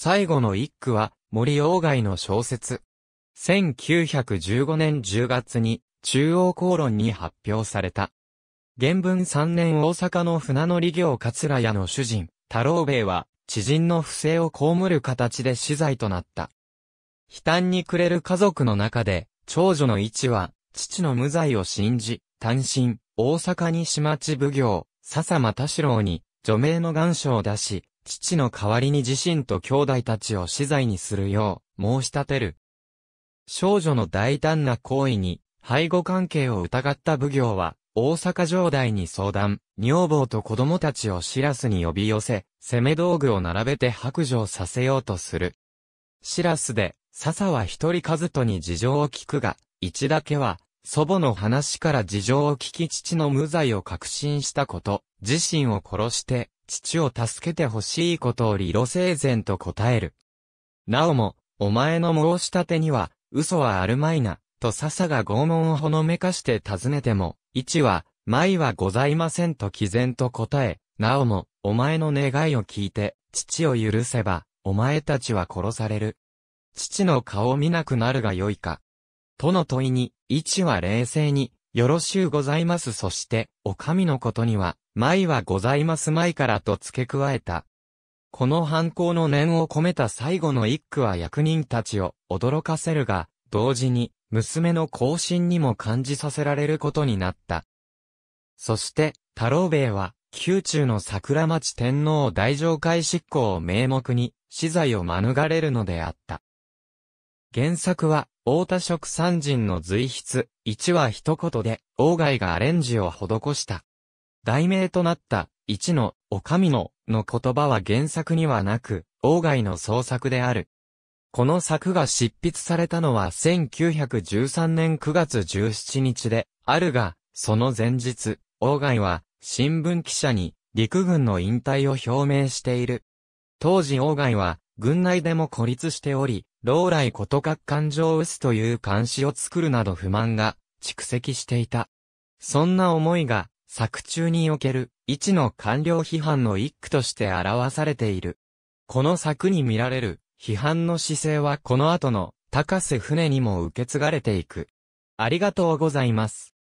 最後の一句は森鴎外の小説。1915年10月に中央公論に発表された。原文3年大阪の船乗り業桂屋の主人、太郎兵衛は、知人の不正をこむる形で死罪となった。悲嘆に暮れる家族の中で、長女の一は、父の無罪を信じ、単身、大阪に町奉行、笹間田四郎に、除名の願書を出し、父の代わりに自身と兄弟たちを死罪にするよう申し立てる。少女の大胆な行為に、背後関係を疑った奉行は、大阪城代に相談、女房と子供たちをシラスに呼び寄せ、攻め道具を並べて白状させようとする。シラスで、笹は一人和人に事情を聞くが、一だけは、祖母の話から事情を聞き父の無罪を確信したこと、自身を殺して、父を助けてほしいことを理路整然と答える。なおも、お前の申し立てには、嘘はあるまいな、と笹が拷問をほのめかして尋ねても、一は、まいはございませんと毅然と答え、なおも、お前の願いを聞いて、父を許せば、お前たちは殺される。父の顔を見なくなるがよいか。との問いに、一は冷静に、よろしゅうございます。そして、お上のことには、舞はございます前からと付け加えた。この犯行の念を込めた最後の一句は役人たちを驚かせるが、同時に、娘の行進にも感じさせられることになった。そして、太郎兵衛は、宮中の桜町天皇大上会執行を名目に、死罪を免れるのであった。原作は、大田食三人の随筆、1は一言で、鴎外がアレンジを施した。題名となった、1の、お上の、の言葉は原作にはなく、鴎外の創作である。この作が執筆されたのは1913年9月17日で、あるが、その前日、鴎外は、新聞記者に、陸軍の引退を表明している。当時鴎外は、軍内でも孤立しており、老来こと各感情薄という監視を作るなど不満が蓄積していた。そんな思いが作中における一の官僚批判の一句として表されている。この作に見られる批判の姿勢はこの後の高瀬船にも受け継がれていく。ありがとうございます。